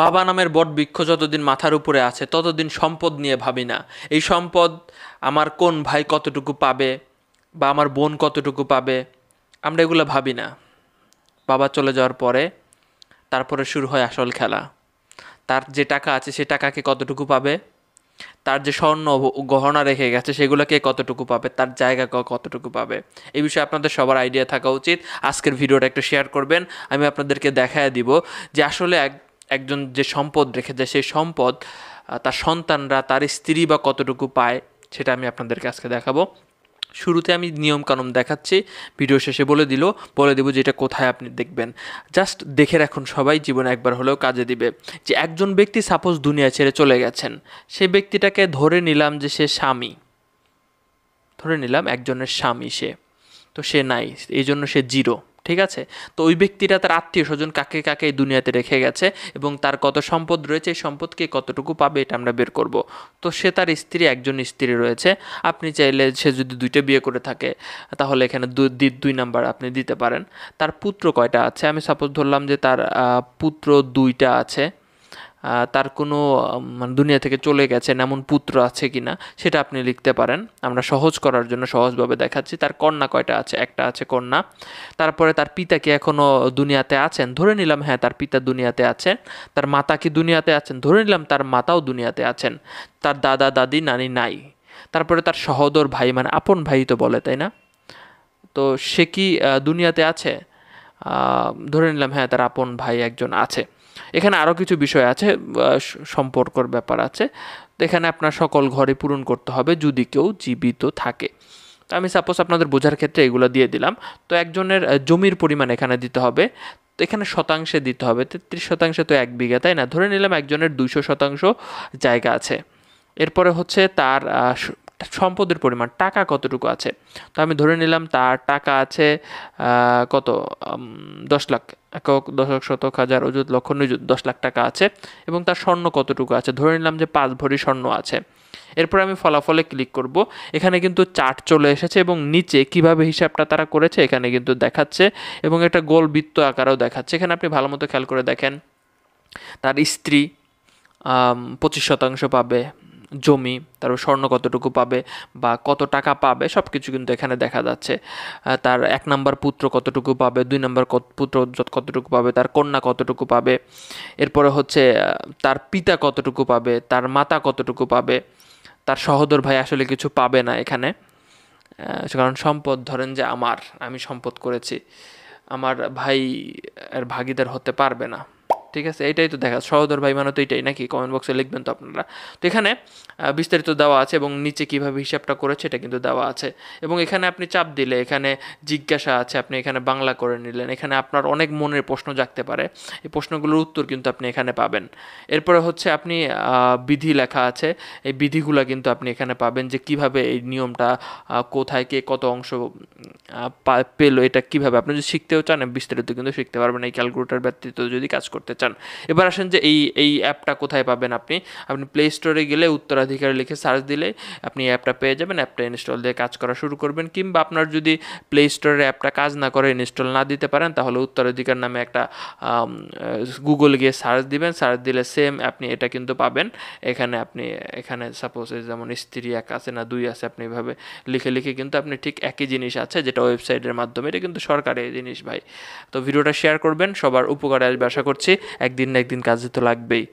বাবা নামের বট বৃক্ষ যতদিন মাথার উপরে আছে ততদিন সম্পদ নিয়ে ভাবি না এই সম্পদ আমার কোন ভাই কতটুকু পাবে বা আমার বোন কতটুকু পাবে আমরা এগুলো ভাবি না বাবা চলে যাওয়ার পরে তারপরে শুরু হয় আসল খেলা তার যে টাকা আছে সে টাকাকে কতটুকু পাবে তার যে স্বর্ণ গহনা রেখে গেছে সেগুলোকে কতটুকু পাবে তার জায়গা কতটুকু পাবে এই বিষয়ে আপনাদের সবার আইডিয়া থাকা উচিত আজকের ভিডিওটা একটু শেয়ার করবেন আমি আপনাদেরকে দেখায় দিব যে আসলে এক একজন যে সম্পদ রেখে যায় সেই সম্পদ তার সন্তানরা তার স্ত্রী বা কতটুকু পায় সেটা আমি আপনাদেরকে আজকে দেখাবো শুরুতে আমি নিয়মকানুন দেখাচ্ছি ভিডিও শেষে বলে দিল বলে দেবো যে এটা কোথায় আপনি দেখবেন জাস্ট দেখে রাখুন সবাই জীবনে একবার হলেও কাজে দিবে যে একজন ব্যক্তি সাপোজ দুনিয়া ছেড়ে চলে গেছেন সেই ব্যক্তিটাকে ধরে নিলাম যে সে স্বামী ধরে নিলাম একজনের স্বামী সে তো সে নাই এই জন্য সে জিরো ঠিক আছে তো ওই ব্যক্তিরা তার আত্মীয় স্বজন কাকে কাকে এই দুনিয়াতে রেখে গেছে এবং তার কত সম্পদ রয়েছে এই সম্পদকে কতটুকু পাবে এটা আমরা বের করব তো সে তার স্ত্রী একজন স্ত্রী রয়েছে আপনি চাইলে সে যদি দুইটা বিয়ে করে থাকে তাহলে এখানে দুই দুই নাম্বার আপনি দিতে পারেন তার পুত্র কয়টা আছে আমি সাপোজ ধরলাম যে তার পুত্র দুইটা আছে তার কোনো মানে দুনিয়া থেকে চলে গেছেন এমন পুত্র আছে কি না সেটা আপনি লিখতে পারেন আমরা সহজ করার জন্য সহজভাবে দেখাচ্ছি তার কন্যা কয়টা আছে একটা আছে কন্যা তারপরে তার পিতা কি এখনও দুনিয়াতে আছেন ধরে নিলাম হ্যাঁ তার পিতা দুনিয়াতে আছেন তার মাতা কি দুনিয়াতে আছেন ধরে নিলাম তার মাতাও দুনিয়াতে আছেন তার দাদা দাদি নানি নাই তারপরে তার সহদর ভাই মানে আপন ভাই তো বলে তাই না তো সে কি দুনিয়াতে আছে ধরে নিলাম হ্যাঁ তার আপন ভাই একজন আছে এখানে আরও কিছু বিষয় আছে সম্পর্কর ব্যাপার আছে তো এখানে আপনার সকল ঘরে পূরণ করতে হবে যদি কেউ জীবিত থাকে তো আমি সাপোজ আপনাদের বোঝার ক্ষেত্রে এগুলো দিয়ে দিলাম তো একজনের জমির পরিমাণ এখানে দিতে হবে তো এখানে শতাংশে দিতে হবে তেত্রিশ শতাংশে তো এক বিঘা তাই না ধরে নিলাম একজনের দুইশো শতাংশ জায়গা আছে এরপরে হচ্ছে তার সম্পদের পরিমাণ টাকা কতটুকু আছে তো আমি ধরে নিলাম তার টাকা আছে কত দশ লাখ একক দশক শতক হাজার অযুত লক্ষ নিযুত দশ লাখ টাকা আছে এবং তার স্বর্ণ কতটুকু আছে ধরে নিলাম যে পাঁচ ভরি স্বর্ণ আছে এরপরে আমি ফলাফলে ক্লিক করব এখানে কিন্তু চার্ট চলে এসেছে এবং নিচে কিভাবে হিসাবটা তারা করেছে এখানে কিন্তু দেখাচ্ছে এবং একটা গোল বৃত্ত আকারও দেখাচ্ছে এখানে আপনি ভালো মতো খেয়াল করে দেখেন তার স্ত্রী পঁচিশ শতাংশ পাবে জমি তারপর স্বর্ণ কতটুকু পাবে বা কত টাকা পাবে সব কিছু কিন্তু এখানে দেখা যাচ্ছে তার এক নম্বর পুত্র কতটুকু পাবে দুই নম্বর পুত্র কতটুকু পাবে তার কন্যা কতটুকু পাবে এরপরে হচ্ছে তার পিতা কতটুকু পাবে তার মাতা কতটুকু পাবে তার সহোদর ভাই আসলে কিছু পাবে না এখানে কারণ সম্পদ ধরেন যে আমার আমি সম্পদ করেছি আমার ভাই এর ভাগিদার হতে পারবে না ঠিক আছে এটাই তো দেখা সহদর ভাই মানে তো এটাই নাকি কমেন্ট বক্সে লিখবেন তো আপনারা তো এখানে বিস্তারিত দেওয়া আছে এবং নিচে কিভাবে হিসাবটা করেছে এটা কিন্তু দেওয়া আছে এবং এখানে আপনি চাপ দিলে এখানে জিজ্ঞাসা আছে আপনি এখানে বাংলা করে নিলেন এখানে আপনার অনেক মনের প্রশ্ন জাগতে পারে এই প্রশ্নগুলোর উত্তর কিন্তু আপনি এখানে পাবেন এরপরে হচ্ছে আপনি বিধি লেখা আছে এই বিধিগুলো কিন্তু আপনি এখানে পাবেন যে কিভাবে এই নিয়মটা কোথায় কে কত অংশ পেলো এটা কিভাবে আপনি যদি শিখতেও চান বিস্তারিত কিন্তু শিখতে পারবেন এই ক্যালকুলেটার ব্যতীত যদি কাজ করতে চান চান এবার আসেন যে এই এই অ্যাপটা কোথায় পাবেন আপনি আপনি প্লে স্টোরে গেলে উত্তরাধিকার লিখে সার্চ দিলে আপনি অ্যাপটা পেয়ে যাবেন অ্যাপটা ইনস্টল দিয়ে কাজ করা শুরু করবেন কিংবা আপনার যদি প্লে স্টোরের অ্যাপটা কাজ না করে ইনস্টল না দিতে পারেন তাহলে উত্তরাধিকার নামে একটা গুগল গিয়ে সার্চ দিবেন সার্চ দিলে সেম আপনি এটা কিন্তু পাবেন এখানে আপনি এখানে সাপোজ যেমন স্ত্রী এক আছে না দুই আছে আপনি এভাবে লিখে লিখে কিন্তু আপনি ঠিক একই জিনিস আছে যেটা ওয়েবসাইটের মাধ্যমে এটা কিন্তু সরকারি জিনিস ভাই তো ভিডিওটা শেয়ার করবেন সবার উপকারে আসবে আশা করছি একদিন না একদিন কাজে তো লাগবেই